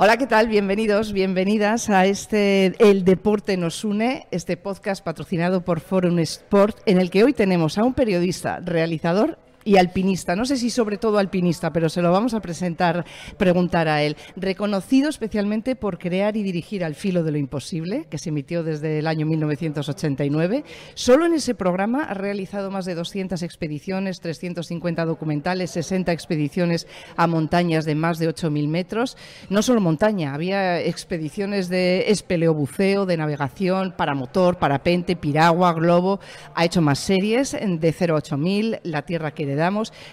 Hola, ¿qué tal? Bienvenidos, bienvenidas a este El Deporte nos une, este podcast patrocinado por Forum Sport, en el que hoy tenemos a un periodista, realizador y alpinista. No sé si sobre todo alpinista, pero se lo vamos a presentar, preguntar a él. Reconocido especialmente por crear y dirigir Al filo de lo imposible, que se emitió desde el año 1989. Solo en ese programa ha realizado más de 200 expediciones, 350 documentales, 60 expediciones a montañas de más de 8.000 metros. No solo montaña, había expediciones de espeleobuceo, de navegación, paramotor, parapente, piragua, globo. Ha hecho más series de 0 a 8.000, La Tierra que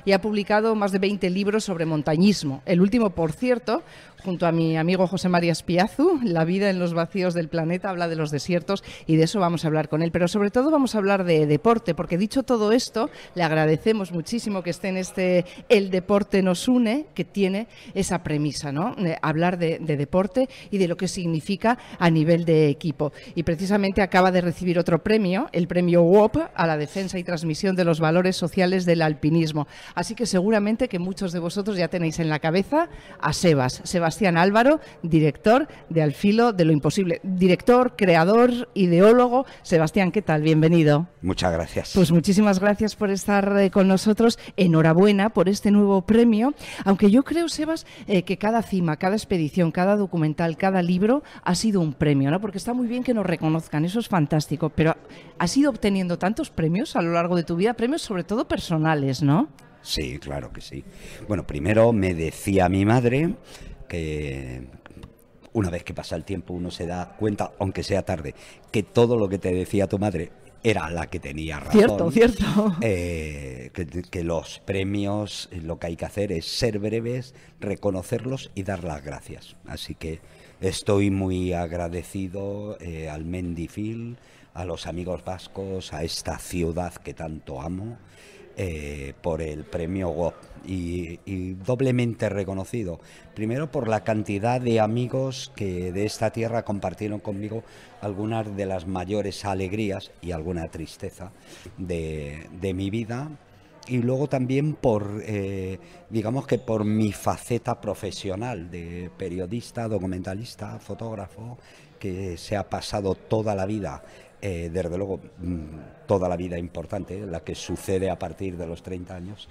y ha publicado más de 20 libros sobre montañismo. El último, por cierto, junto a mi amigo José María Espiazu. La vida en los vacíos del planeta habla de los desiertos y de eso vamos a hablar con él. Pero sobre todo vamos a hablar de deporte, porque dicho todo esto, le agradecemos muchísimo que esté en este El Deporte nos une, que tiene esa premisa, ¿no? hablar de, deporte y de lo que significa a nivel de equipo. Y precisamente acaba de recibir otro premio, el premio UOP a la defensa y transmisión de los valores sociales del alpinismo. Así que seguramente que muchos de vosotros ya tenéis en la cabeza a Sebas, Sebas Sebastián Álvaro, director de Al Filo de lo Imposible. Director, creador, ideólogo. Sebastián, ¿qué tal? Bienvenido. Muchas gracias. Pues muchísimas gracias por estar eh, con nosotros. Enhorabuena por este nuevo premio. Aunque yo creo, Sebas, eh, que cada cima, cada expedición, cada documental, cada libro ha sido un premio, ¿no? Porque está muy bien que nos reconozcan, eso es fantástico. Pero has ido obteniendo tantos premios a lo largo de tu vida, premios sobre todo personales, ¿no? Sí, claro que sí. Bueno, primero me decía mi madre eh, una vez que pasa el tiempo uno se da cuenta, aunque sea tarde, que todo lo que te decía tu madre era la que tenía razón. Cierto, cierto. Eh, que, los premios, eh, lo que hay que hacer es ser breves, reconocerlos y dar las gracias. Así que estoy muy agradecido al Mendifil, a los amigos vascos, a esta ciudad que tanto amo. Eh, por el premio GOP y, doblemente reconocido. Primero por la cantidad de amigos que de esta tierra compartieron conmigo algunas de las mayores alegrías y alguna tristeza de, mi vida. Y luego también por, eh, digamos que por mi faceta profesional de periodista, documentalista, fotógrafo, que se ha pasado toda la vida eh, desde luego mm, toda la vida importante, la que sucede a partir de los 30 años,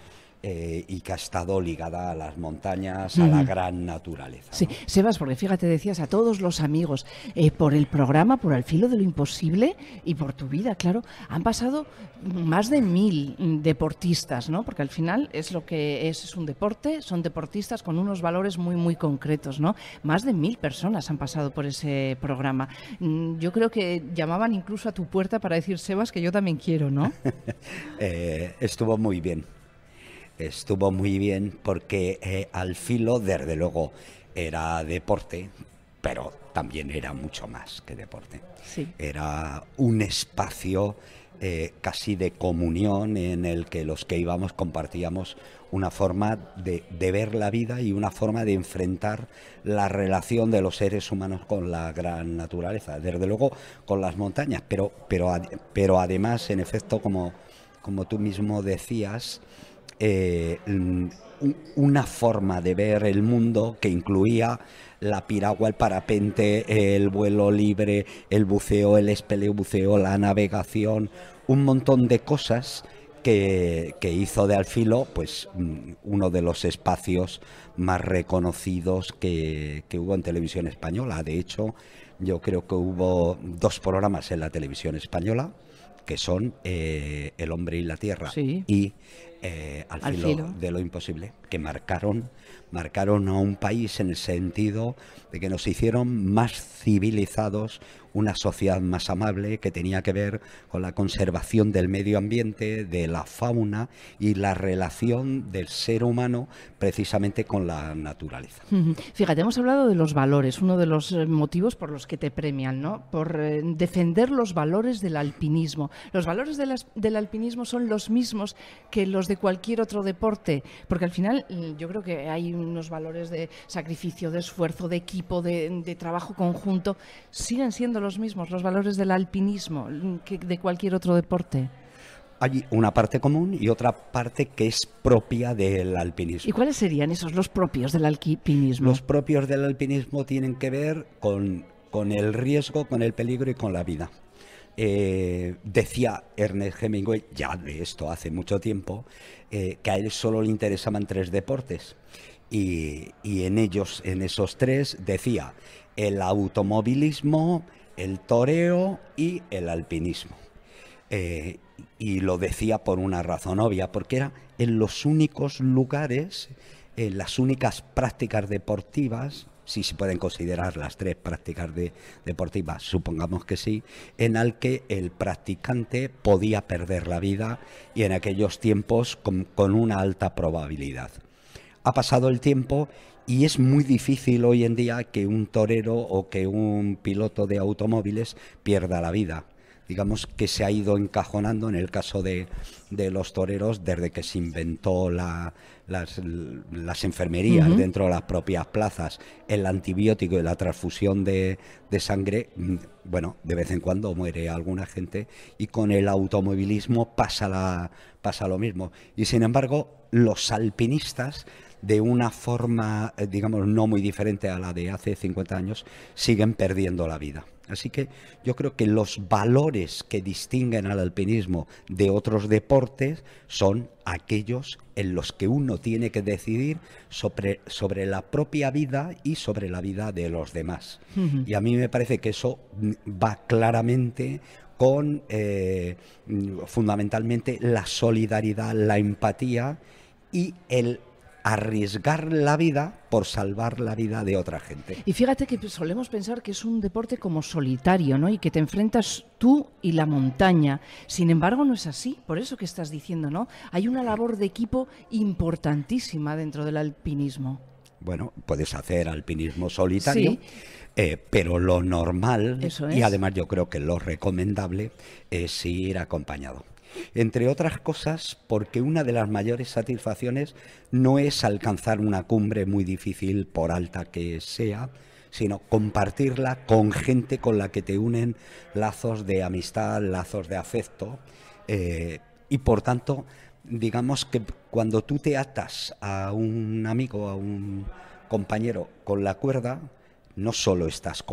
eh, y que ha estado ligada a las montañas, a la gran naturaleza. Sí, Sebas, porque fíjate, decías a todos los amigos, eh, por el programa, por el Filo de lo Imposible y por tu vida, claro, han pasado más de mil mm, deportistas, ¿no? Porque al final es lo que es, es un deporte, son deportistas con unos valores muy, muy concretos, ¿no? Más de mil personas han pasado por ese programa. Mm, yo creo que llamaban incluso a tu puerta para decir, Sebas, que yo también quiero, ¿no? Eh, estuvo muy bien estuvo muy bien porque eh, al filo, desde luego, era deporte, pero también era mucho más que deporte. Era un espacio eh, casi de comunión en el que los que íbamos compartíamos una forma de, de, ver la vida y una forma de enfrentar la relación de los seres humanos con la gran naturaleza, desde luego con las montañas, pero, pero, pero además, en efecto, como, como tú mismo decías, eh, mm, una forma de ver el mundo que incluía la piragua, el parapente, el vuelo libre, el buceo, el espeleobuceo, la navegación, un montón de cosas que, hizo de Alfilo pues mm, uno de los espacios más reconocidos que, hubo en televisión española. De hecho, yo creo que hubo dos programas en la televisión española que son eh, El hombre y la tierra y eh, al, filo, de lo imposible, que marcaron, marcaron a un país en el sentido de que nos hicieron más civilizados, una sociedad más amable que tenía que ver con la conservación del medio ambiente, de la fauna y la relación del ser humano precisamente con la naturaleza. Fíjate, hemos hablado de los valores, uno de los eh, motivos por los que te premian, ¿no? Por eh, defender los valores del alpinismo. Los valores de del alpinismo son los mismos que los de cualquier otro deporte, porque al final mm, yo creo que hay unos valores de sacrificio, de esfuerzo, de equipo, de, trabajo conjunto, siguen siendo los mismos, los valores del alpinismo mm, que de cualquier otro deporte hay una parte común y otra parte que es propia del alpinismo. ¿Y cuáles serían esos los propios del alpinismo? Los propios del alpinismo tienen que ver con, con el riesgo, con el peligro y con la vida. Eh, decía Ernest Hemingway, ya de esto hace mucho tiempo, eh, que a él solo le interesaban tres deportes. Y, en ellos, en esos tres, decía el automovilismo, el toreo y el alpinismo. Eh, y lo decía por una razón obvia, porque era en los únicos lugares, en las únicas prácticas deportivas si se pueden considerar las tres prácticas deportivas, supongamos que sí, en el que el practicante podía perder la vida y en aquellos tiempos con una alta probabilidad. Ha pasado el tiempo y es muy difícil hoy en día que un torero o que un piloto de automóviles pierda la vida digamos que se ha ido encajonando en el caso de, de los toreros desde que se inventó las, enfermerías dentro de las propias plazas, el antibiótico y la transfusión de, de, sangre, mm, bueno, de vez en cuando muere alguna gente y con el automovilismo pasa, la, pasa lo mismo. Y sin embargo, los alpinistas de una forma, eh, digamos, no muy diferente a la de hace 50 años, siguen perdiendo la vida. Así que yo creo que los valores que distinguen al alpinismo de otros deportes son aquellos en los que uno tiene que decidir sobre, la propia vida y sobre la vida de los demás. Y a mí me parece que eso va claramente con eh, fundamentalmente la solidaridad, la empatía y el arriesgar la vida por salvar la vida de otra gente. Y fíjate que solemos pensar que es un deporte como solitario, ¿no? Y que te enfrentas tú y la montaña. Sin embargo, no es así. Por eso que estás diciendo, ¿no? Hay una labor de equipo importantísima dentro del alpinismo. Bueno, puedes hacer alpinismo solitario, eh, pero lo normal, y además yo creo que lo recomendable, es ir acompañado entre otras cosas porque una de las mayores satisfacciones no es alcanzar una cumbre muy difícil por alta que sea, sino compartirla con gente con la que te unen lazos de amistad, lazos de afecto, eh, y por tanto, digamos que cuando tú te atas a un amigo, a un compañero con la cuerda, no solo estás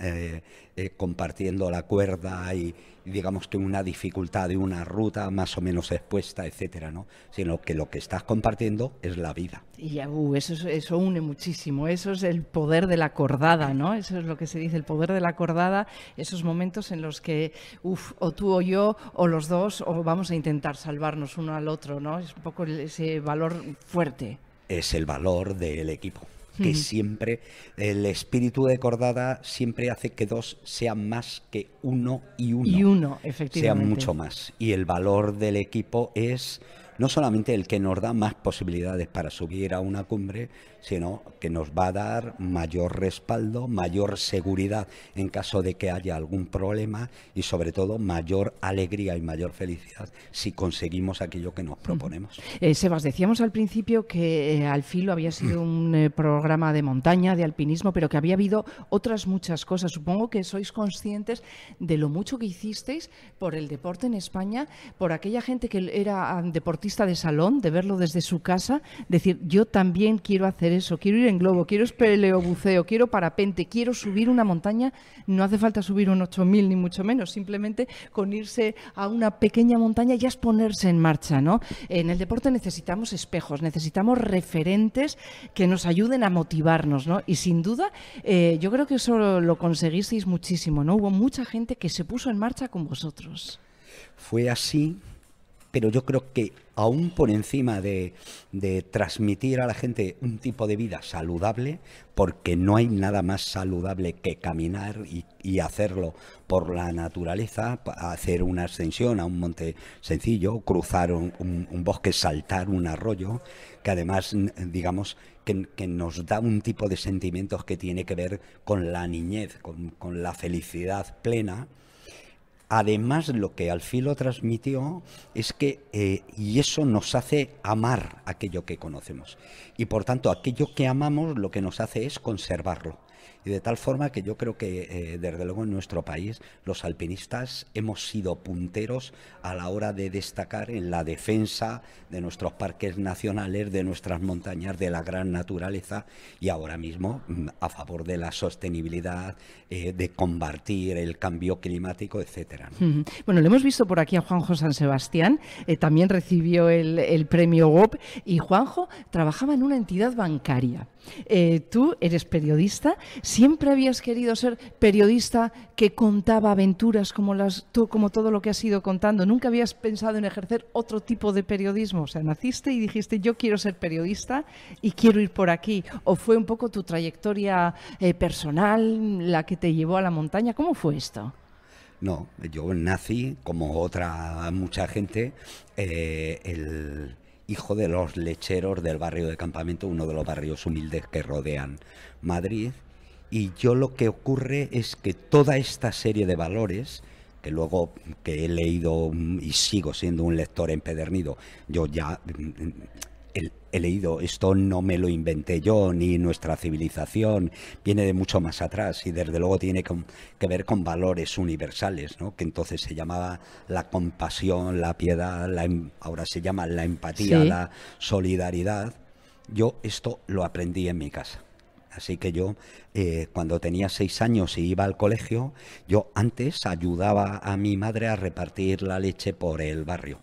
eh, eh, compartiendo la cuerda y, digamos que una dificultad de una ruta más o menos expuesta, etcétera, ¿no? Sino que lo que estás compartiendo es la vida. Y uh, eso, eso une muchísimo, eso es el poder de la cordada, ¿no? Eso es lo que se dice, el poder de la acordada, esos momentos en los que, uff, o tú o yo, o los dos, o vamos a intentar salvarnos uno al otro, ¿no? Es un poco ese valor fuerte. Es el valor del equipo que siempre el espíritu de cordada siempre hace que dos sean más que uno y uno. Y uno, efectivamente. Sean mucho más. Y el valor del equipo es no solamente el que nos da más posibilidades para subir a una cumbre, sino que nos va a dar mayor respaldo, mayor seguridad en caso de que haya algún problema y sobre todo mayor alegría y mayor felicidad si conseguimos aquello que nos proponemos. Eh, Sebas, decíamos al principio que eh, Al Filo había sido un eh, programa de montaña, de alpinismo, pero que había habido otras muchas cosas. Supongo que sois conscientes de lo mucho que hicisteis por el deporte en España, por aquella gente que era ah, deportista de salón, de verlo desde su casa, decir, yo también quiero hacer quiero ir en globo, quiero espeleobuceo, quiero parapente, quiero subir una montaña, no hace falta subir un 8000 ni mucho menos, simplemente con irse a una pequeña montaña ya es ponerse en marcha, ¿no? En el deporte necesitamos espejos, necesitamos referentes que nos ayuden a motivarnos, ¿no? Y sin duda, eh, yo creo que eso lo conseguisteis muchísimo, ¿no? Hubo mucha gente que se puso en marcha con vosotros. Fue así pero yo creo que aún por encima de, transmitir a la gente un tipo de vida saludable, porque no hay nada más saludable que caminar y, hacerlo por la naturaleza, hacer una ascensión a un monte sencillo, cruzar un, bosque, saltar un arroyo, que además, digamos, que, nos da un tipo de sentimientos que tiene que ver con la niñez, con la felicidad plena Además, lo que Alfilo transmitió es que, eh, y eso nos hace amar aquello que conocemos. Y por tanto, aquello que amamos lo que nos hace es conservarlo. Y de tal forma que yo creo que, eh, desde luego, en nuestro país los alpinistas hemos sido punteros a la hora de destacar en la defensa de nuestros parques nacionales, de nuestras montañas, de la gran naturaleza y ahora mismo mm, a favor de la sostenibilidad, eh, de combatir el cambio climático, etcétera. Bueno, le hemos visto por aquí a Juanjo San Sebastián, eh, también recibió el, premio GOP y Juanjo trabajaba en una entidad bancaria. tú eres periodista, ¿Siempre habías querido ser periodista que contaba aventuras como, las, como todo lo que has ido contando? ¿Nunca habías pensado en ejercer otro tipo de periodismo? O sea, naciste y dijiste, yo quiero ser periodista y quiero ir por aquí. ¿O fue un poco tu trayectoria eh, personal la que te llevó a la montaña? ¿Cómo fue esto? No, yo nací, como otra mucha gente, eh, el hijo de los lecheros del barrio de Campamento, uno de los barrios humildes que rodean Madrid, y yo lo que ocurre es que toda esta serie de valores, que luego que he leído y sigo siendo un lector empedernido, yo ya mm, he, leído, esto no me lo inventé yo, ni nuestra civilización, viene de mucho más atrás y desde luego tiene que, ver con valores universales, que entonces se llamaba la compasión, la piedad, la, em, ahora se llama la empatía, la solidaridad. Yo esto lo aprendí en mi casa. Así que yo, eh, cuando tenía seis años y iba al colegio, yo antes ayudaba a mi madre a repartir la leche por el barrio.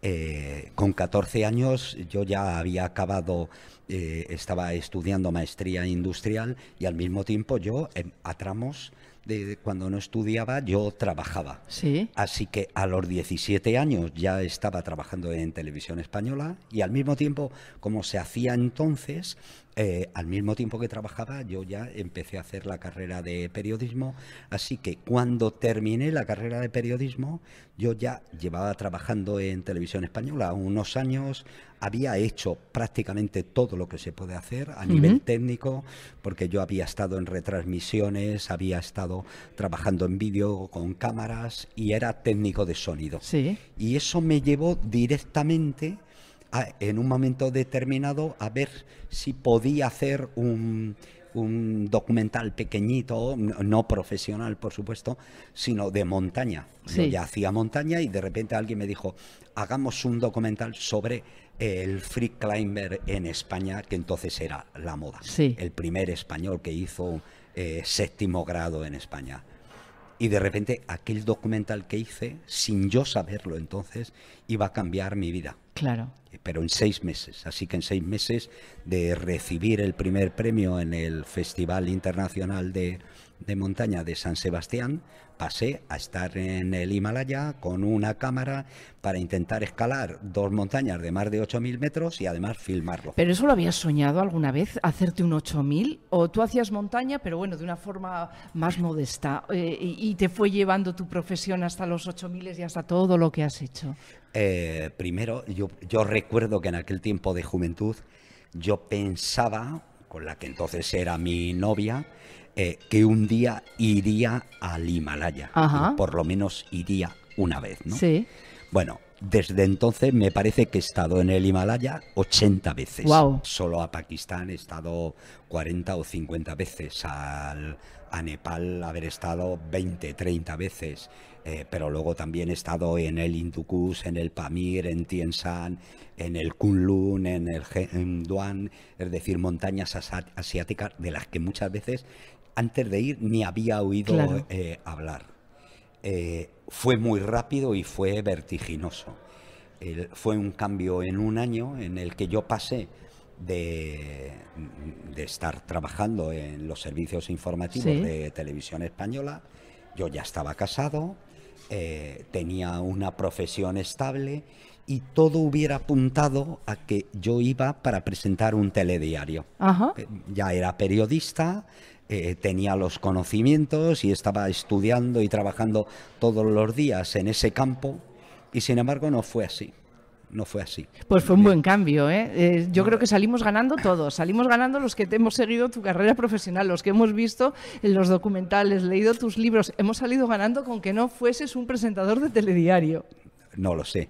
Eh, con 14 años yo ya había acabado, eh, estaba estudiando maestría industrial y al mismo tiempo yo a tramos de cuando no estudiaba, yo trabajaba. ¿Sí? Así que a los 17 años ya estaba trabajando en televisión española y al mismo tiempo, como se hacía entonces, eh, al mismo tiempo que trabajaba, yo ya empecé a hacer la carrera de periodismo, así que cuando terminé la carrera de periodismo, yo ya llevaba trabajando en televisión española unos años, había hecho prácticamente todo lo que se puede hacer a nivel técnico, porque yo había estado en retransmisiones, había estado trabajando en vídeo con cámaras y era técnico de sonido. Y eso me llevó directamente en un momento determinado a ver si podía hacer un, documental pequeñito, no profesional por supuesto, sino de montaña. Yo ya hacía montaña y de repente alguien me dijo, hagamos un documental sobre el free climber en España, que entonces era la moda. El primer español que hizo eh, séptimo grado en España. Y de repente aquel documental que hice, sin yo saberlo entonces, iba a cambiar mi vida. Claro. Pero en seis meses. Así que en seis meses de recibir el primer premio en el Festival Internacional de, de montaña de San Sebastián pasé a estar en el Himalaya con una cámara para intentar escalar dos montañas de más de 8.000 metros y además filmarlo. ¿Pero eso lo habías soñado alguna vez, hacerte un 8.000? ¿O tú hacías montaña, pero bueno, de una forma más modesta eh, y te fue llevando tu profesión hasta los 8.000 y hasta todo lo que has hecho? Eh, primero, yo, yo recuerdo que en aquel tiempo de juventud yo pensaba, con la que entonces era mi novia, eh, que un día iría al Himalaya. Por lo menos iría una vez, ¿no? Sí. Bueno, desde entonces me parece que he estado en el Himalaya 80 veces. Wow. Solo a Pakistán he estado 40 o 50 veces. Al, a Nepal haber estado 20, 30 veces. Eh, pero luego también he estado en el Hindukush, en el Pamir, en Tien Shan, en el Kunlun, en el Genduan, es decir, montañas asiáticas de las que muchas veces antes de ir ni había oído eh, hablar. Eh, fue muy rápido y fue vertiginoso. fue un cambio en un año en el que yo pasé de, estar trabajando en los servicios informativos de televisión española. Yo ya estaba casado, eh, tenía una profesión estable y todo hubiera apuntado a que yo iba para presentar un telediario. Eh, ya era periodista, eh, tenía los conocimientos y estaba estudiando y trabajando todos los días en ese campo y sin embargo no fue así no fue así. Pues fue un buen cambio, ¿eh? Eh, yo creo que salimos ganando todos, salimos ganando los que te hemos seguido tu carrera profesional, los que hemos visto en los documentales, leído tus libros, hemos salido ganando con que no fueses un presentador de telediario. No lo sé,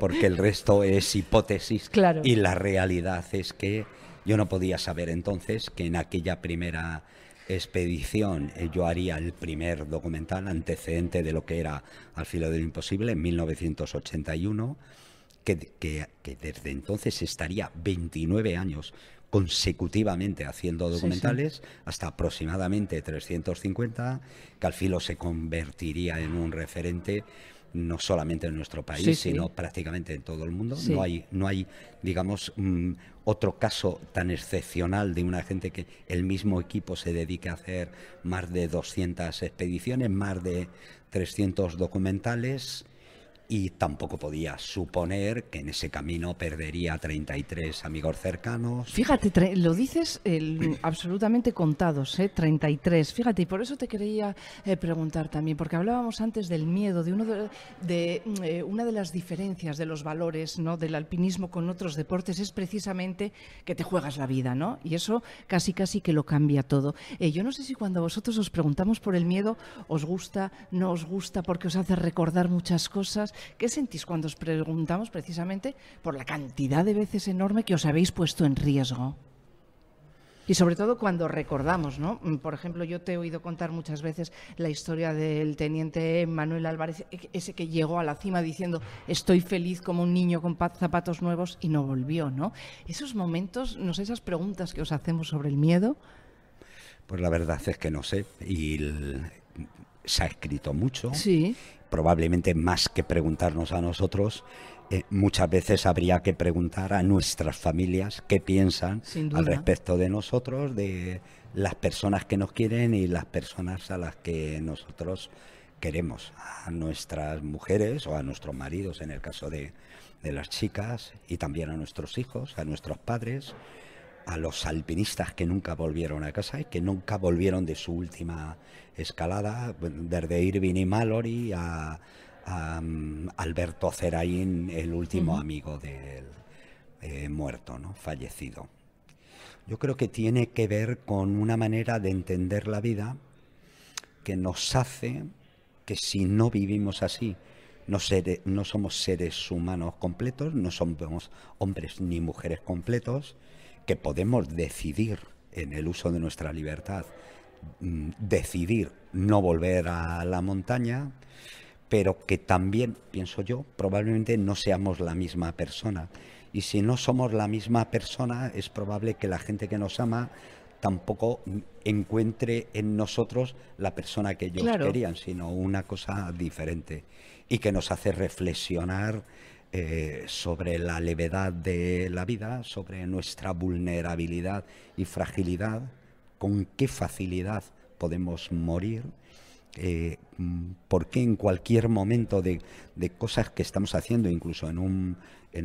porque el resto es hipótesis y la realidad es que yo no podía saber entonces que en aquella primera expedición eh, yo haría el primer documental antecedente de lo que era Al filo del imposible en 1981 que, desde entonces estaría 29 años consecutivamente haciendo documentales, hasta aproximadamente 350, que al filo se convertiría en un referente no solamente en nuestro país, sino prácticamente en todo el mundo. No, hay, no hay, digamos, mm, otro caso tan excepcional de una gente que el mismo equipo se dedique a hacer más de 200 expediciones, más de 300 documentales y tampoco podía suponer que en ese camino perdería 33 amigos cercanos. Fíjate, lo dices absolutamente contados, eh, 33. Fíjate, y por eso te quería eh, preguntar también, porque hablábamos antes del miedo, de, uno de, de eh, una de las diferencias de los valores ¿no? del alpinismo con otros deportes es precisamente que te juegas la vida, ¿no? Y eso casi, casi que lo cambia todo. Eh, yo no sé si cuando vosotros os preguntamos por el miedo, os gusta, no os gusta, porque os hace recordar muchas cosas. ¿Qué sentís cuando os preguntamos precisamente por la cantidad de veces enorme que os habéis puesto en riesgo? Y sobre todo cuando recordamos, ¿no? Mm, por ejemplo, yo te he oído contar muchas veces la historia del teniente Manuel Álvarez, e-, ese que llegó a la cima diciendo estoy feliz como un niño con zapatos nuevos y no volvió, ¿no? Esos momentos, no sé, esas preguntas que os hacemos sobre el miedo. Pues la verdad es que no sé. Y se ha escrito mucho. Sí probablemente más que preguntarnos a nosotros, eh, muchas veces habría que preguntar a nuestras familias qué piensan al respecto de nosotros, de las personas que nos quieren y las personas a las que nosotros queremos, a nuestras mujeres o a nuestros maridos en el caso de, de las chicas y también a nuestros hijos, a nuestros padres a los alpinistas que nunca volvieron a casa y que nunca volvieron de su última escalada, desde Irving y Mallory a, mm, Alberto Ceraín, el último amigo del eh, muerto, ¿no? fallecido. Yo creo que tiene que ver con una manera de entender la vida que nos hace que si no vivimos así, no somos seres humanos completos, no somos hombres ni mujeres completos, que podemos decidir en el uso de nuestra libertad, mm, decidir no volver a la montaña, pero que también, pienso yo, probablemente no seamos la misma persona. Y si no somos la misma persona, es probable que la gente que nos ama tampoco encuentre en nosotros la persona que ellos querían, sino una cosa diferente y que nos hace reflexionar eh, sobre la levedad de la vida, sobre nuestra vulnerabilidad y fragilidad, con qué facilidad podemos morir, eh, porque en cualquier momento de, cosas que estamos haciendo, incluso en,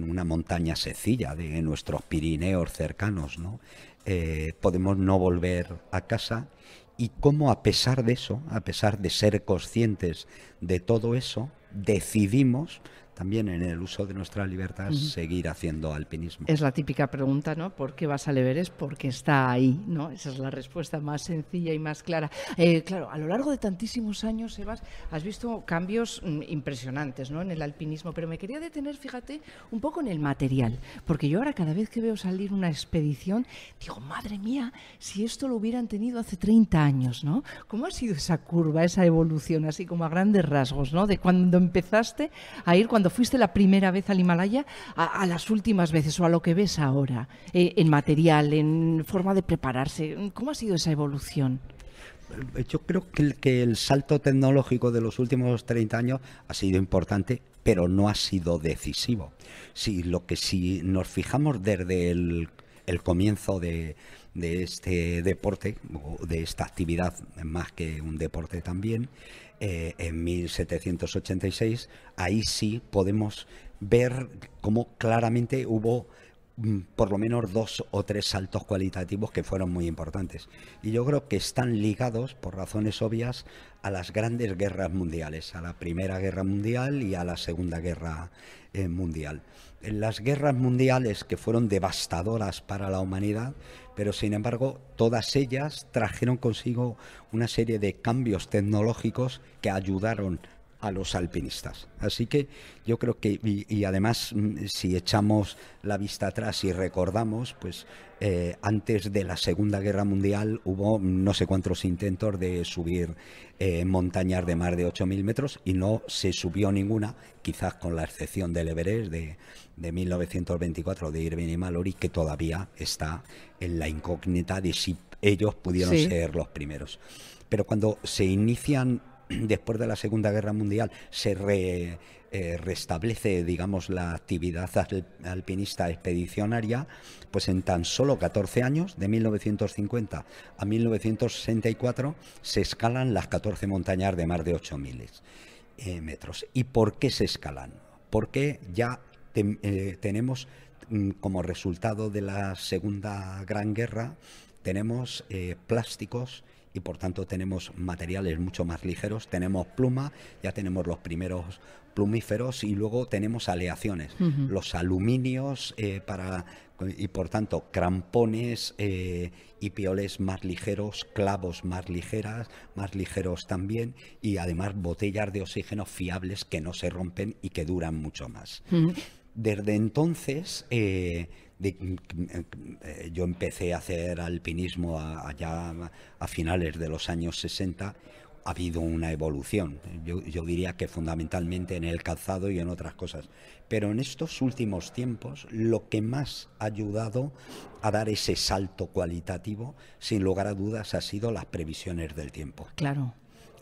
una montaña sencilla de nuestros Pirineos cercanos, ¿no? Eh, podemos no volver a casa y cómo a pesar de eso, a pesar de ser conscientes de todo eso, decidimos también en el uso de nuestra libertad seguir haciendo alpinismo. Es la típica pregunta, ¿no? ¿Por qué vas a leveres, Porque está ahí, ¿no? Esa es la respuesta más sencilla y más clara. Eh, claro, a lo largo de tantísimos años, Sebas, has visto cambios mm, impresionantes, ¿no? En el alpinismo, pero me quería detener, fíjate, un poco en el material, porque yo ahora cada vez que veo salir una expedición, digo, madre mía, si esto lo hubieran tenido hace 30 años, ¿no? ¿Cómo ha sido esa curva, esa evolución, así como a grandes rasgos, ¿no? De cuando empezaste a ir, cuando fuiste la primera vez al Himalaya a, las últimas veces o a lo que ves ahora, eh, en material, en forma de prepararse? ¿Cómo ha sido esa evolución? Eh, yo creo que el, salto tecnológico de los últimos 30 años ha sido importante, pero no ha sido decisivo. Si, lo que, si nos fijamos desde el, comienzo de, este deporte, de esta actividad, más que un deporte también, eh, en 1786, ahí sí podemos ver cómo claramente hubo Mm, por lo menos dos o tres saltos cualitativos que fueron muy importantes. Y yo creo que están ligados, por razones obvias, a las grandes guerras mundiales, a la Primera Guerra Mundial y a la Segunda Guerra eh, Mundial. Las guerras mundiales que fueron devastadoras para la humanidad, pero sin embargo todas ellas trajeron consigo una serie de cambios tecnológicos que ayudaron a los alpinistas. Así que yo creo que, y, además mm, si echamos la vista atrás y recordamos, pues eh, antes de la Segunda Guerra Mundial hubo no sé cuántos intentos de subir eh, montañas de más de 8.000 metros y no se subió ninguna, quizás con la excepción del Everest de, de 1924 de Irving y Mallory, que todavía está en la incógnita de si ellos pudieron ser los primeros. Pero cuando se inician después de la Segunda Guerra Mundial se eh, restablece, digamos, la actividad alpinista expedicionaria, pues en tan solo 14 años, de 1950 a 1964, se escalan las 14 montañas de más de 8.000 eh, metros. ¿Y por qué se escalan? Porque ya eh, tenemos mm, como resultado de la Segunda Gran Guerra, tenemos plásticos y por tanto tenemos materiales mucho más ligeros, tenemos pluma, ya tenemos los primeros plumíferos y luego tenemos aleaciones, los aluminios eh, para y por tanto crampones eh, y pioles más ligeros, clavos más ligeras, más ligeros también y además botellas de oxígeno fiables que no se rompen y que duran mucho más. Desde entonces eh, eh, eh, yo empecé a hacer alpinismo allá a finales de los años 60, ha habido una evolución. Yo, yo, diría que fundamentalmente en el calzado y en otras cosas. Pero en estos últimos tiempos, lo que más ha ayudado a dar ese salto cualitativo, sin lugar a dudas, ha sido las previsiones del tiempo. Claro.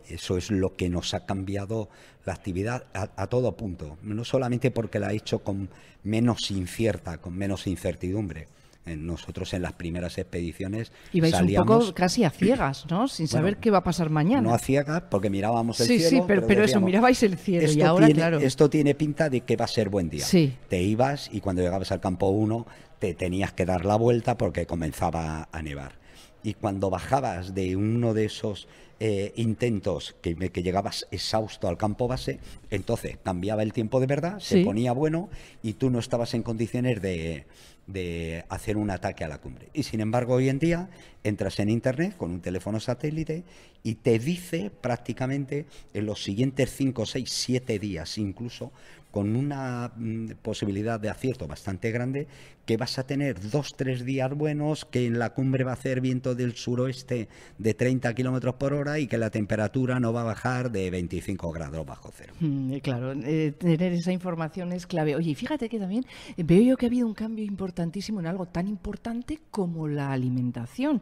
Eso es lo que nos ha cambiado la actividad a, todo punto, no solamente porque la ha hecho con menos incierta, con menos incertidumbre, nosotros en las primeras expediciones y un poco casi a ciegas, ¿no? Sin saber qué va a pasar mañana. No a ciegas, porque mirábamos el cielo. Sí, sí, pero, eso, mirabais el cielo y ahora, claro. Esto tiene pinta de que va a ser buen día. Sí. Te ibas y cuando llegabas al campo 1 te tenías que dar la vuelta porque comenzaba a nevar y cuando bajabas de uno de esos eh, intentos que, llegabas exhausto al campo base, entonces cambiaba el tiempo de verdad, se ponía bueno y tú no estabas en condiciones de, de hacer un ataque a la cumbre. Y sin embargo, hoy en día entras en Internet con un teléfono satélite y te dice prácticamente en los siguientes 5, 6, 7 días incluso con una mm, posibilidad de acierto bastante grande, que vas a tener dos, tres días buenos, que en la cumbre va a hacer viento del suroeste de 30 kilómetros por hora y que la temperatura no va a bajar de 25 grados bajo cero. Mm, eh, claro, eh, tener esa información es clave. Oye, fíjate que también eh, veo yo que ha habido un cambio importantísimo en algo tan importante como la alimentación.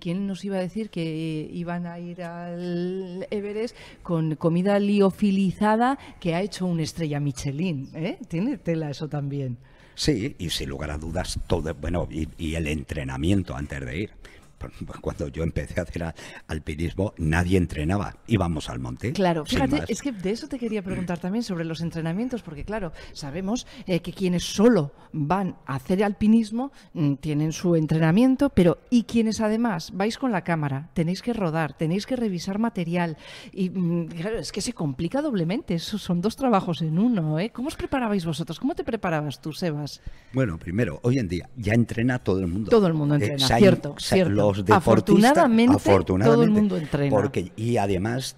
¿Quién nos iba a decir que iban a ir al Everest con comida liofilizada que ha hecho una estrella Michelin? ¿eh? Tiene tela eso también. Sí, y sin lugar a dudas, todo, bueno, y, y el entrenamiento antes de ir. cuando yo empecé a hacer alpinismo, nadie entrenaba, íbamos al monte. Claro, fíjate, es que de eso te quería preguntar también sobre los entrenamientos, porque claro, sabemos eh, que quienes solo van a hacer alpinismo mm, tienen su entrenamiento, pero ¿y quienes además vais con la cámara? Tenéis que rodar, tenéis que revisar material, y mm, claro, es que se complica doblemente, son dos trabajos en uno, ¿eh? ¿Cómo os preparabais vosotros? ¿Cómo te preparabas tú, Sebas? Bueno, primero, hoy en día ya entrena todo el mundo. Todo el mundo eh, entrena, cierto, cierto. Afortunadamente, todo el mundo entrena. y además,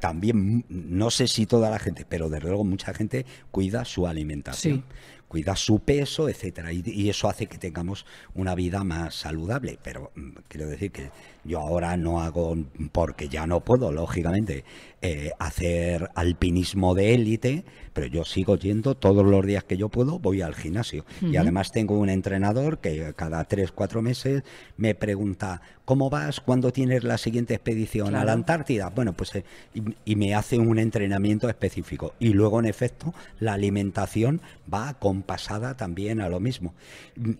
también, no sé si toda la gente, pero desde luego mucha gente cuida su alimentación cuida su peso, etcétera. Y, eso hace que tengamos una vida más saludable. Pero mm, quiero decir que yo ahora no hago, mm, porque ya no puedo, lógicamente, eh, hacer alpinismo de élite, pero yo sigo yendo todos los días que yo puedo, voy al gimnasio. Y además tengo un entrenador que cada tres cuatro meses me pregunta ¿Cómo vas? cuando tienes la siguiente expedición a la Antártida? Bueno, pues eh, y, me hace un entrenamiento específico. Y luego, en efecto, la alimentación va compasada también a lo mismo.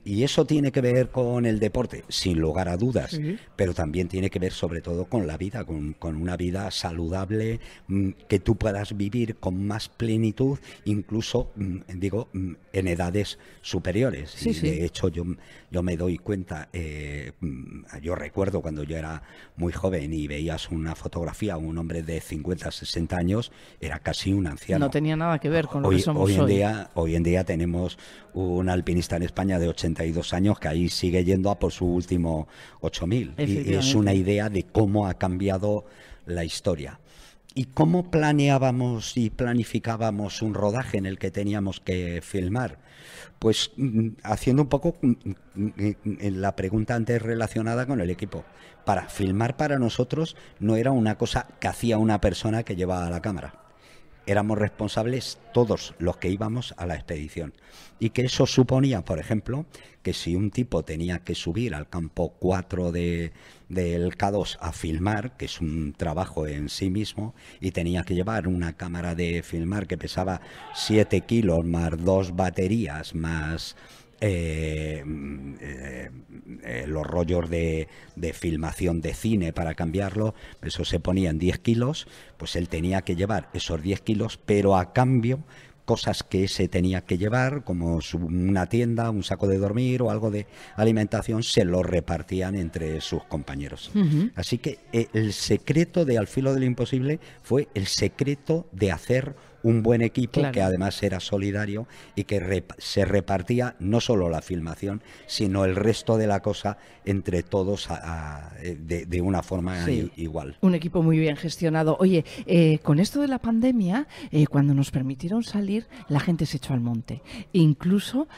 Y eso tiene que ver con el deporte, sin lugar a dudas, pero también tiene que ver sobre todo con la vida, con, una vida saludable, mm, que tú puedas vivir con más plenitud, incluso, mm, digo, mm, en edades superiores. y de hecho, yo, yo me doy cuenta, eh, yo recuerdo recuerdo cuando yo era muy joven y veías una fotografía, un hombre de 50, 60 años, era casi un anciano. No tenía nada que ver con lo que somos hoy. En Día, hoy en día tenemos un alpinista en España de 82 años que ahí sigue yendo a por su último 8000. es una idea de cómo ha cambiado la historia. ¿Y cómo planeábamos y planificábamos un rodaje en el que teníamos que filmar? Pues mm, haciendo un poco mm, mm, la pregunta antes relacionada con el equipo. Para filmar para nosotros no era una cosa que hacía una persona que llevaba la cámara éramos responsables todos los que íbamos a la expedición. Y que eso suponía, por ejemplo, que si un tipo tenía que subir al campo 4 de, del K2 a filmar, que es un trabajo en sí mismo, y tenía que llevar una cámara de filmar que pesaba 7 kilos más dos baterías más eh, mm, eh, eh, los rollos de, filmación de cine para cambiarlo, eso se ponía en 10 kilos, pues él tenía que llevar esos 10 kilos, pero a cambio cosas que se tenía que llevar, como una tienda, un saco de dormir o algo de alimentación, se lo repartían entre sus compañeros. Así que el secreto de Al filo del imposible fue el secreto de hacer un buen equipo que además era solidario y que se repartía no solo la filmación, sino el resto de la cosa entre todos eh, de, una forma igual. Un equipo muy bien gestionado. Oye, eh, con esto de la pandemia, eh, cuando nos permitieron salir, la gente se echó al monte. Incluso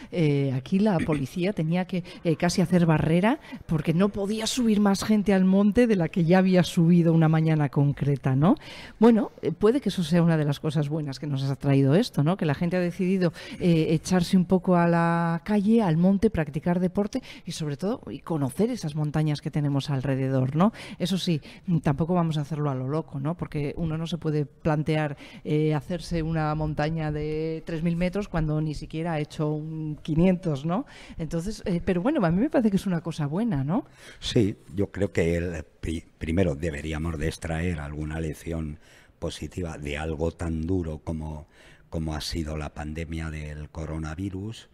aquí la policía tenía que casi hacer barrera porque no podía subir más gente al monte de la que ya había subido una mañana concreta, ¿no? Bueno, puede que eso sea una de las cosas buenas que nos has traído esto, ¿no? que la gente ha decidido eh, echarse un poco a la calle, al monte, practicar deporte y sobre todo y conocer esas montañas que tenemos alrededor. ¿no? Eso sí, tampoco vamos a hacerlo a lo loco, ¿no? porque uno no se puede plantear eh, hacerse una montaña de 3.000 metros cuando ni siquiera ha hecho un 500. ¿no? Entonces, eh, pero bueno, a mí me parece que es una cosa buena. ¿no? Sí, yo creo que primero deberíamos de extraer alguna lección positiva de algo tan duro como, como ha sido la pandemia del coronavirus,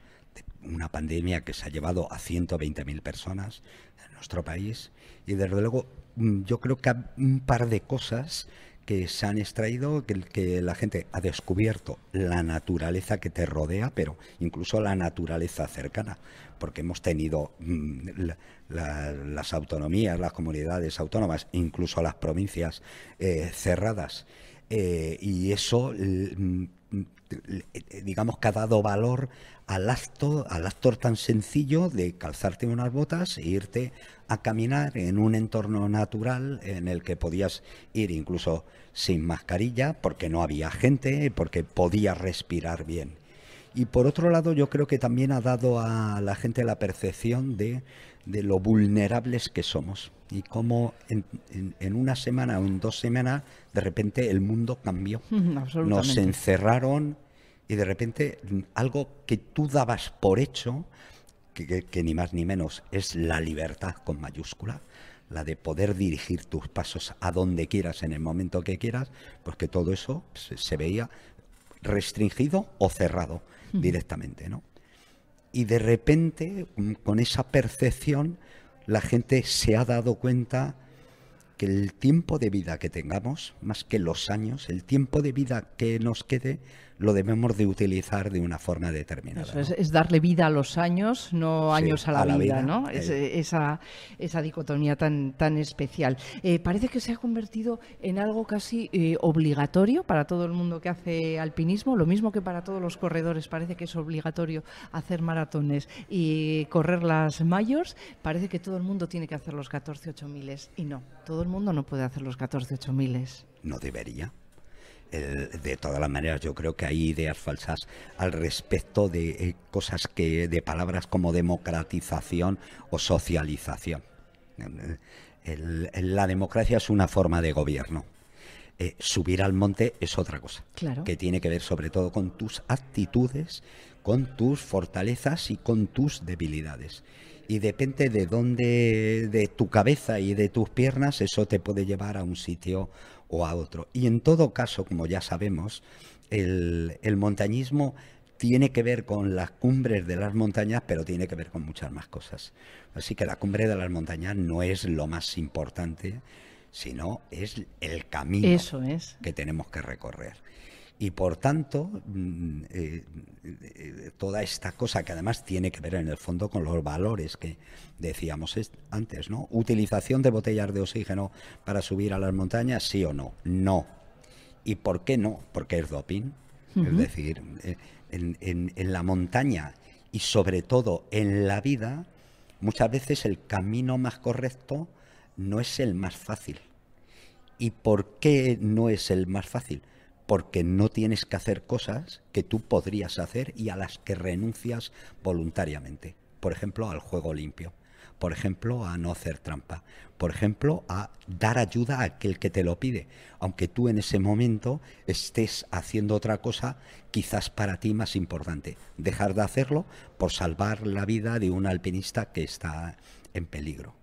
una pandemia que se ha llevado a 120.000 personas en nuestro país. Y desde luego mm, yo creo que un par de cosas que se han extraído, que, la gente ha descubierto la naturaleza que te rodea, pero incluso la naturaleza cercana, porque hemos tenido mm, las autonomías, las comunidades autónomas, incluso las provincias eh, cerradas. Eh, y eso mm, digamos que ha dado valor al acto, al acto tan sencillo de calzarte unas botas e irte a caminar en un entorno natural en el que podías ir incluso sin mascarilla, porque no había gente, porque podía respirar bien. Y por otro lado, yo creo que también ha dado a la gente la percepción de, de lo vulnerables que somos y cómo en, una semana o en dos semanas de repente el mundo cambió. Nos encerraron y de repente algo que tú dabas por hecho, que ni más ni menos es la libertad con mayúscula, la de poder dirigir tus pasos a donde quieras, en el momento que quieras, pues que todo eso se, veía restringido o cerrado directamente, ¿no? Y de repente, mm, con esa percepción, la gente se ha dado cuenta que el tiempo de vida que tengamos, más que los años, el tiempo de vida que nos quede, lo debemos de utilizar de una forma determinada. es, darle vida a los años, no años a, la vida, ¿no? Eh. Es, esa, dicotomía tan, tan especial. Eh, parece que se ha convertido en algo casi eh, obligatorio para todo el mundo que hace alpinismo, lo mismo que para todos los corredores parece que es obligatorio hacer maratones y correr las mayores. parece que todo el mundo tiene que hacer los 14.800 y no, todo el mundo no puede hacer los 14.800. No debería de todas las maneras, yo creo que hay ideas falsas al respecto de eh, cosas que, de palabras como democratización o socialización. la democracia es una forma de gobierno. Eh, subir al monte es otra cosa, que tiene que ver sobre todo con tus actitudes, con tus fortalezas y con tus debilidades. Y depende de dónde, de tu cabeza y de tus piernas, eso te puede llevar a un sitio o a otro. Y en todo caso, como ya sabemos, el, montañismo tiene que ver con las cumbres de las montañas, pero tiene que ver con muchas más cosas. Así que la cumbre de las montañas no es lo más importante, sino es el camino Eso es. que tenemos que recorrer. Y por tanto, mm, eh, eh, toda esta cosa que además tiene que ver en el fondo con los valores que decíamos antes, ¿no? ¿Utilización de botellas de oxígeno para subir a las montañas? Sí o no. No. ¿Y por qué no? Porque es doping. Es decir, eh, en la montaña y sobre todo en la vida, muchas veces el camino más correcto no es el más fácil. ¿Y por qué no es el más fácil? porque no tienes que hacer cosas que tú podrías hacer y a las que renuncias voluntariamente. Por ejemplo, al juego limpio. Por ejemplo, a no hacer trampa. Por ejemplo, a dar ayuda a aquel que te lo pide. Aunque tú en ese momento estés haciendo otra cosa quizás para ti más importante. Dejar de hacerlo por salvar la vida de un alpinista que está en peligro.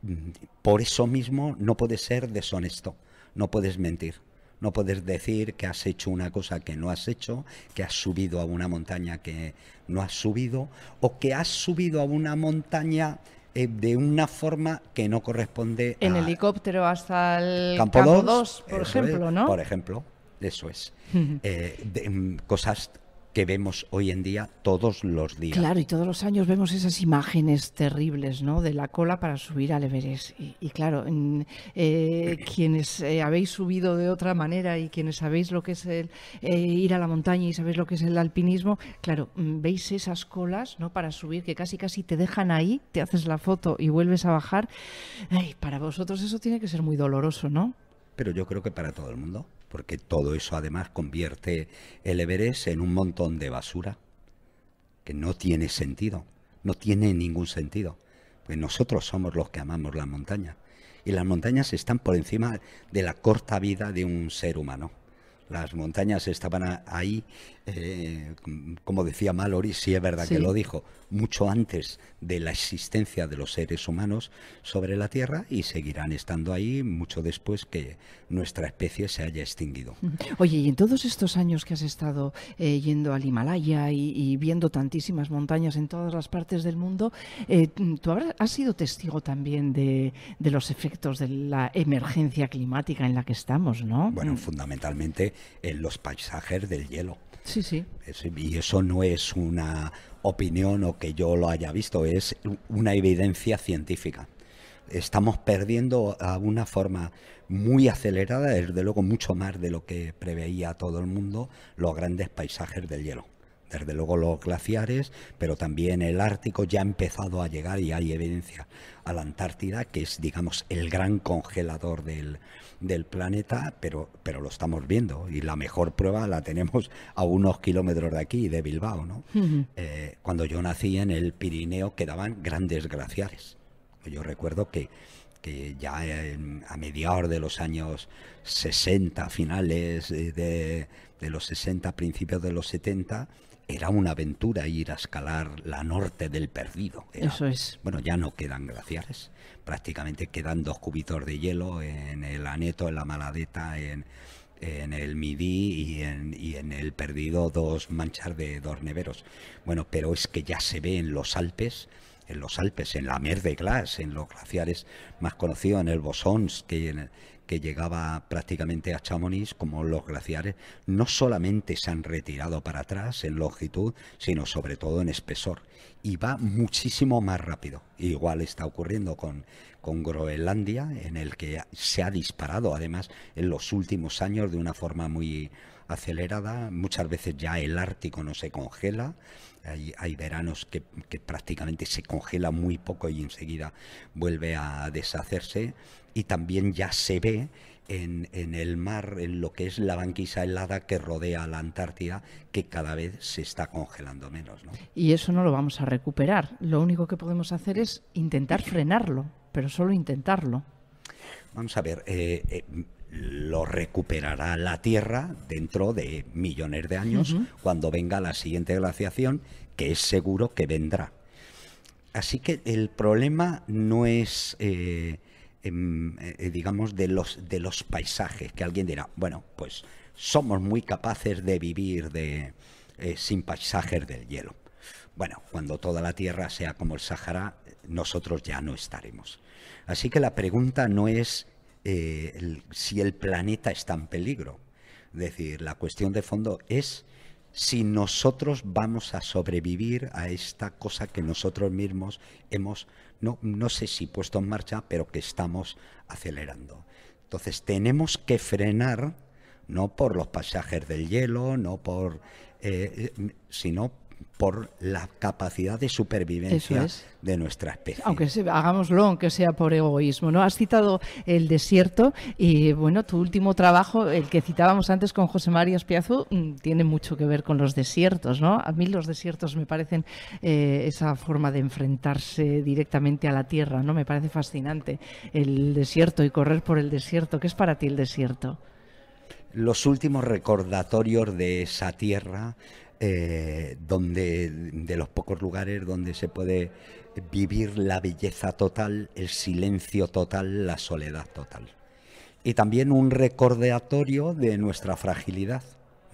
Mm, por eso mismo no puedes ser deshonesto. No puedes mentir no puedes decir que has hecho una cosa que no has hecho, que has subido a una montaña que no has subido, o que has subido a una montaña eh, de una forma que no corresponde en helicóptero hasta el campo 2, por ejemplo, ¿no? Por ejemplo, eso es. Eh, mm, cosas que vemos hoy en día todos los días. Claro, y todos los años vemos esas imágenes terribles, ¿no? De la cola para subir al Everest. Y, claro, eh, quienes eh, habéis subido de otra manera y quienes sabéis lo que es eh, ir a la montaña y sabéis lo que es el alpinismo, claro, mm, veis esas colas, ¿no? Para subir que casi casi te dejan ahí, te haces la foto y vuelves a bajar. Ay, para vosotros eso tiene que ser muy doloroso, ¿no? Pero yo creo que para todo el mundo porque todo eso además convierte el Everest en un montón de basura, que no tiene sentido, no tiene ningún sentido, pues nosotros somos los que amamos las montañas, y las montañas están por encima de la corta vida de un ser humano. Las montañas estaban ahí eh, como decía Mallory, sí es verdad que lo dijo, mucho antes de la existencia de los seres humanos sobre la Tierra y seguirán estando ahí mucho después que nuestra especie se haya extinguido. Oye, y en todos estos años que has estado eh, yendo al Himalaya y, viendo tantísimas montañas en todas las partes del mundo, eh, tú habrás, has sido testigo también de los efectos de la emergencia climática en la que estamos, ¿no? Bueno, mm. fundamentalmente en los paisajes del hielo. Sí, sí. y eso no es una opinión o que yo lo haya visto, es una evidencia científica. Estamos perdiendo a una forma muy acelerada, desde luego mucho más de lo que preveía todo el mundo, los grandes paisajes del hielo desde luego los glaciares, pero también el Ártico ya ha empezado a llegar y hay evidencia a la Antártida, que es, digamos, el gran congelador del, del planeta, pero, pero lo estamos viendo y la mejor prueba la tenemos a unos kilómetros de aquí, de Bilbao. ¿no? Eh, cuando yo nací en el Pirineo quedaban grandes glaciares. Yo recuerdo que, ya a mediados de los años 60, finales de, de los 60, principios de los 70, era una aventura ir a escalar la norte del perdido. Eso es. Bueno, ya no quedan glaciares. Prácticamente quedan dos cubitos de hielo en el Aneto, en la Maladeta, en, el Midi y en, y en el perdido dos manchas de dos neveros. Bueno, pero es que ya se ve en los Alpes en los Alpes, en la Mer de Glass, en los glaciares más conocidos, en el Bosons, que, que llegaba prácticamente a Chamonix, como los glaciares, no solamente se han retirado para atrás en longitud, sino sobre todo en espesor. Y va muchísimo más rápido. Igual está ocurriendo con, con Groenlandia, en el que se ha disparado además en los últimos años de una forma muy acelerada, muchas veces ya el Ártico no se congela, hay, veranos que, prácticamente se congela muy poco y enseguida vuelve a deshacerse, y también ya se ve en, el mar, en lo que es la banquisa helada que rodea la Antártida, que cada vez se está congelando menos. Y eso no lo vamos a recuperar, lo único que podemos hacer es intentar frenarlo, pero solo intentarlo. Vamos a ver, eh, eh, lo recuperará la Tierra dentro de millones de años, cuando venga la siguiente glaciación, que es seguro que vendrá. Así que el problema no es, eh, em, eh, digamos, de los, de los paisajes, que alguien dirá, bueno, pues somos muy capaces de vivir de, eh, sin paisajes del hielo. Bueno, cuando toda la Tierra sea como el Sahara, nosotros ya no estaremos. Así que la pregunta no es eh, si el planeta está en peligro. Es decir, la cuestión de fondo es si nosotros vamos a sobrevivir a esta cosa que nosotros mismos hemos, no, no sé si puesto en marcha, pero que estamos acelerando. Entonces tenemos que frenar, no por los pasajes del hielo, no por, eh, eh, sino por la capacidad de supervivencia de nuestra especie. Aunque hagámoslo, aunque sea por egoísmo. ¿no? Has citado el desierto y bueno, tu último trabajo, el que citábamos antes con José María Espiazu, mm, tiene mucho que ver con los desiertos. ¿no? A mí los desiertos me parecen eh, esa forma de enfrentarse directamente a la tierra. ¿no? Me parece fascinante el desierto y correr por el desierto. ¿Qué es para ti el desierto? Los últimos recordatorios de esa tierra eh, donde, de los pocos lugares donde se puede vivir la belleza total, el silencio total, la soledad total. Y también un recordatorio de nuestra fragilidad.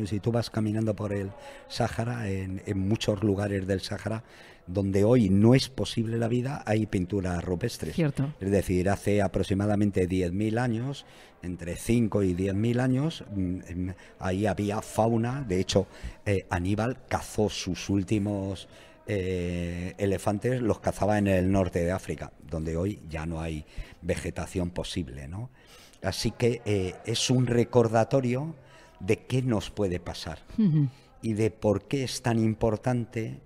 Si tú vas caminando por el Sáhara, en, en muchos lugares del Sáhara, donde hoy no es posible la vida, hay pinturas rupestres. Es decir, hace aproximadamente 10.000 años, entre 5 y 10.000 años, mm, em, ahí había fauna. De hecho, eh, Aníbal cazó sus últimos eh, elefantes, los cazaba en el norte de África, donde hoy ya no hay vegetación posible. Así que eh, es un recordatorio de qué nos puede pasar y de por qué es tan importante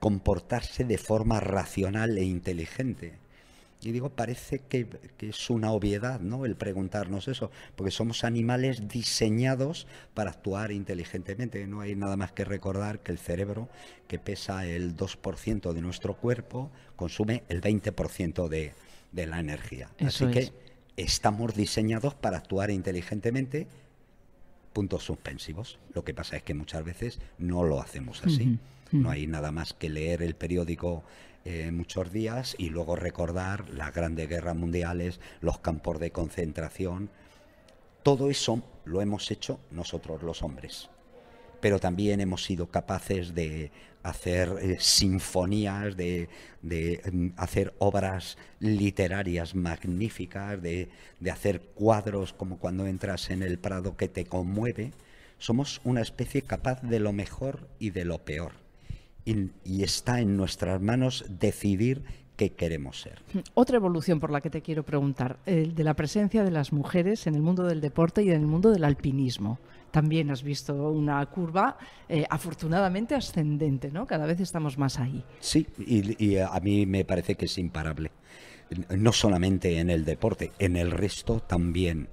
comportarse de forma racional e inteligente. Y digo, parece que, es una obviedad, ¿no? El preguntarnos eso, porque somos animales diseñados para actuar inteligentemente. No hay nada más que recordar que el cerebro, que pesa el 2% de nuestro cuerpo, consume el 20% de, de, la energía. Así que estamos diseñados para actuar inteligentemente puntos suspensivos. Lo que pasa es que muchas veces no lo hacemos así. No hay nada más que leer el periódico eh, muchos días y luego recordar las grandes guerras mundiales, los campos de concentración. Todo eso lo hemos hecho nosotros los hombres, pero también hemos sido capaces de hacer eh, sinfonías, de, mm, hacer obras literarias magníficas, de hacer cuadros como cuando entras en el Prado que te conmueve. Somos una especie capaz de lo mejor y de lo peor y, está en nuestras manos decidir qué queremos ser. Otra evolución por la que te quiero preguntar, el de la presencia de las mujeres en el mundo del deporte y en el mundo del alpinismo. También has visto una curva eh, afortunadamente ascendente, ¿no? Cada vez estamos más ahí. Sí, y, a mí me parece que es imparable. No solamente en el deporte, en el resto también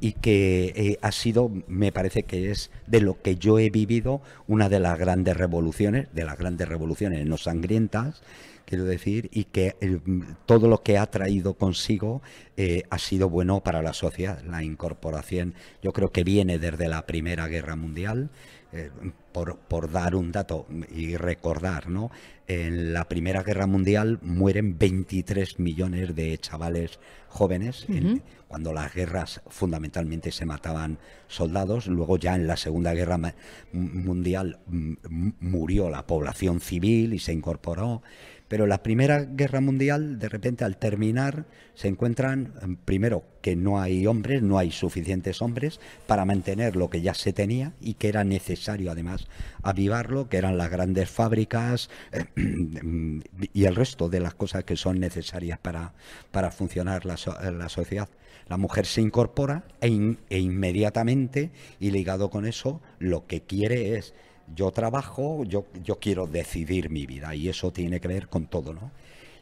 y que eh, ha sido, me parece que es de lo que yo he vivido, una de las grandes revoluciones, de las grandes revoluciones no sangrientas, quiero decir, y que eh, todo lo que ha traído consigo eh, ha sido bueno para la sociedad. La incorporación yo creo que viene desde la Primera Guerra Mundial. Eh, por, dar un dato y recordar, ¿no? En la Primera Guerra Mundial mueren 23 millones de chavales jóvenes. cuando las guerras fundamentalmente se mataban soldados, luego ya en la Segunda Guerra Mundial murió la población civil y se incorporó. Pero la Primera Guerra Mundial, de repente, al terminar, se encuentran, em, primero, que no hay hombres, no hay suficientes hombres para mantener lo que ya se tenía y que era necesario, además, avivarlo, que eran las grandes fábricas y el resto de las cosas que son necesarias para, para funcionar la, la sociedad. La mujer se incorpora e, e inmediatamente, y ligado con eso, lo que quiere es yo trabajo, yo, quiero decidir mi vida y eso tiene que ver con todo, ¿no?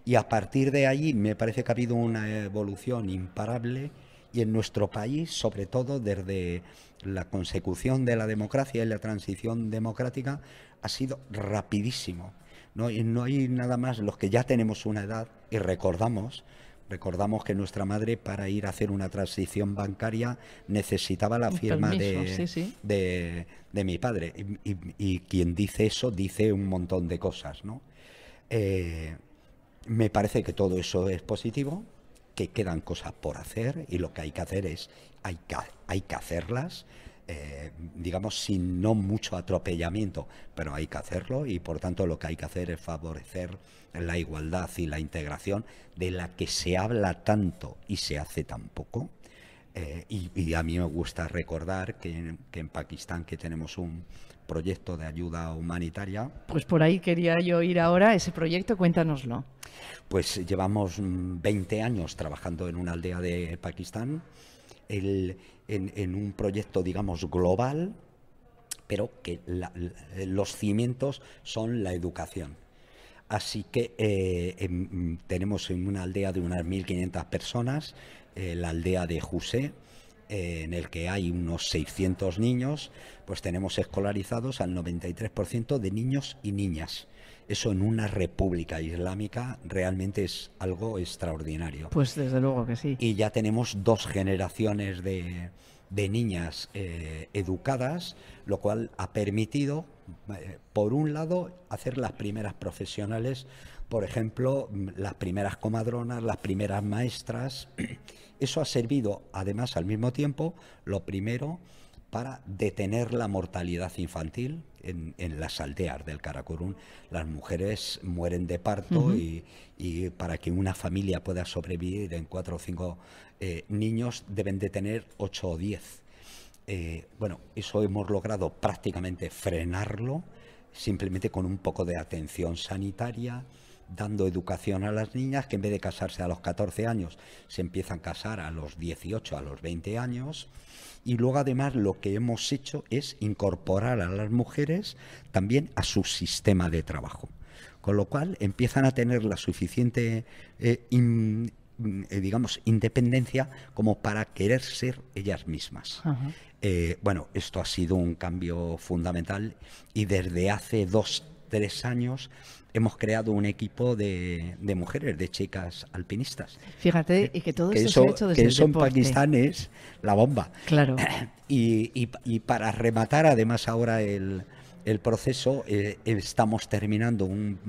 Y a partir de ahí me parece que ha habido una evolución imparable y en nuestro país, sobre todo desde la consecución de la democracia y la transición democrática, ha sido rapidísimo. no hay nada más los que ya tenemos una edad y recordamos Recordamos que nuestra madre para ir a hacer una transición bancaria necesitaba la firma de, de, mi padre. Y, quien dice eso dice un montón de cosas. ¿no? Eh, me parece que todo eso es positivo, que quedan cosas por hacer y lo que hay que hacer es, hay que, hay que hacerlas. Eh, digamos, sin no mucho atropellamiento, pero hay que hacerlo y por tanto lo que hay que hacer es favorecer la igualdad y la integración de la que se habla tanto y se hace tan poco. Eh, y, a mí me gusta recordar que en, Pakistán que tenemos un proyecto de ayuda humanitaria. Pues por ahí quería yo ir ahora, ese proyecto, cuéntanoslo. Pues llevamos 20 mm, años trabajando en una aldea de Pakistán, en, un proyecto, digamos, global, pero que los cimientos son la educación Así que eh, mm, tenemos en una aldea de unas 1.500 personas, eh, la aldea de Jusé, eh, en el que hay unos 600 niños, pues tenemos escolarizados al 93% de niños y niñas. Eso en una república islámica realmente es algo extraordinario. Pues desde luego que sí. Y ya tenemos dos generaciones de, de niñas eh, educadas, lo cual ha permitido, eh, por un lado, hacer las primeras profesionales, por ejemplo, mm, las primeras comadronas, las primeras maestras. Eso ha servido, además, al mismo tiempo, lo primero, para detener la mortalidad infantil en, las aldeas del Karakorum. Las mujeres mueren de parto y, y, para que una familia pueda sobrevivir en cuatro o cinco eh, niños deben de tener 8 o 10. Eh, bueno, eso hemos logrado prácticamente frenarlo simplemente con un poco de atención sanitaria, dando educación a las niñas que en vez de casarse a los 14 años se empiezan a casar a los 18, a los 20 años. Y luego además lo que hemos hecho es incorporar a las mujeres también a su sistema de trabajo. Con lo cual empiezan a tener la suficiente eh, Mm, eh, digamos, independencia como para querer ser ellas mismas. Eh, bueno, esto ha sido un cambio fundamental y desde hace dos, tres años hemos creado un equipo de, mujeres, de chicas alpinistas. Fíjate, y que todo eso, hecho desde que en Pakistán es la bomba. Claro. Y, para rematar, además, ahora el, proceso, eh, estamos terminando un,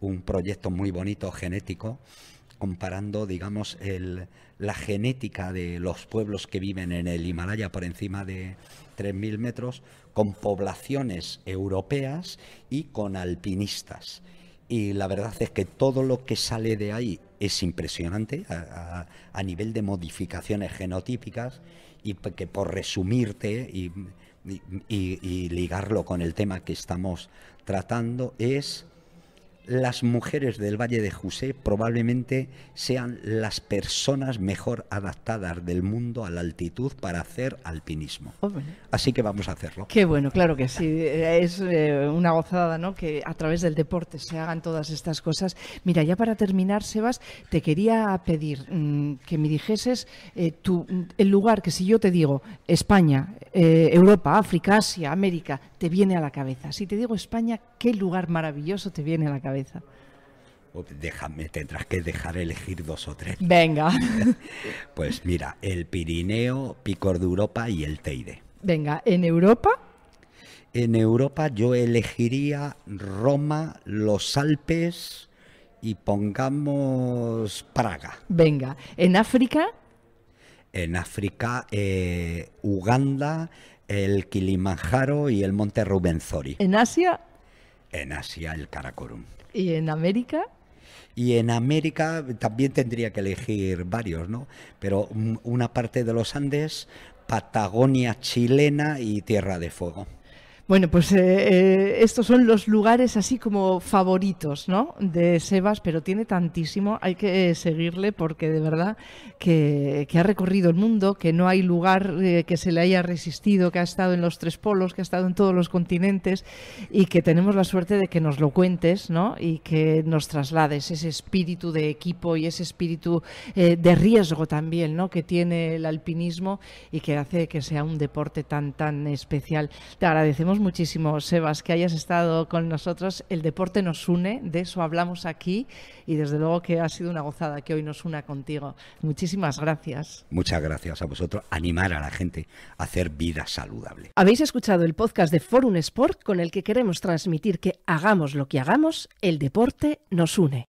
un proyecto muy bonito, genético, comparando, digamos, la genética de los pueblos que viven en el Himalaya por encima de 3.000 metros con poblaciones europeas y con alpinistas. Y la verdad es que todo lo que sale de ahí es impresionante a, nivel de modificaciones genotípicas y que por resumirte y ligarlo con el tema que estamos tratando es las mujeres del Valle de José probablemente sean las personas mejor adaptadas del mundo a la altitud para hacer alpinismo. Así que vamos a hacerlo. Qué bueno, claro que sí. Eh, es eh, una gozada ¿no? que a través del deporte se hagan todas estas cosas. Mira, ya para terminar, Sebas, te quería pedir mm, que me dijeses eh, mm, el lugar que si yo te digo España, Europa, África, Asia, América, te viene a la cabeza. Si te digo España, ¿qué lugar maravilloso te viene a la cabeza? Oh, déjame, tendrás que dejar elegir dos o tres. Venga. pues mira, el Pirineo, Picor de Europa y el Teide. Venga, ¿en Europa? En Europa yo elegiría Roma, los Alpes y pongamos Praga. Venga, ¿en África? En África, eh, Uganda, el Kilimanjaro y el Monte Rubenzori. ¿En Asia? En Asia el Karakorum. ¿Y en América? Y en América también tendría que elegir varios, ¿no? Pero una parte de los Andes, Patagonia chilena y Tierra de Fuego. Bueno, pues eh, eh, estos son los lugares así como favoritos, ¿no? De Sebas, pero tiene tantísimo, hay que eh, seguirle porque de verdad que, ha recorrido el mundo, que no hay lugar que se le haya resistido, que ha estado en los tres polos, que ha estado en todos los continentes y que tenemos la suerte de que nos lo cuentes, ¿no? Y que nos traslades ese espíritu de equipo y ese espíritu de riesgo también, ¿no? Que tiene el alpinismo y que hace que sea un deporte tan, tan especial. Te agradecemos muchísimo, Sebas, que hayas estado con nosotros. El deporte nos une, de eso hablamos aquí y desde luego que ha sido una gozada que hoy nos una contigo. Muchísimas gracias. Muchas gracias a vosotros. Animar a la gente a hacer vida saludable. Habéis escuchado el podcast de Forum Sport con el que queremos transmitir que hagamos lo que hagamos, el deporte nos une.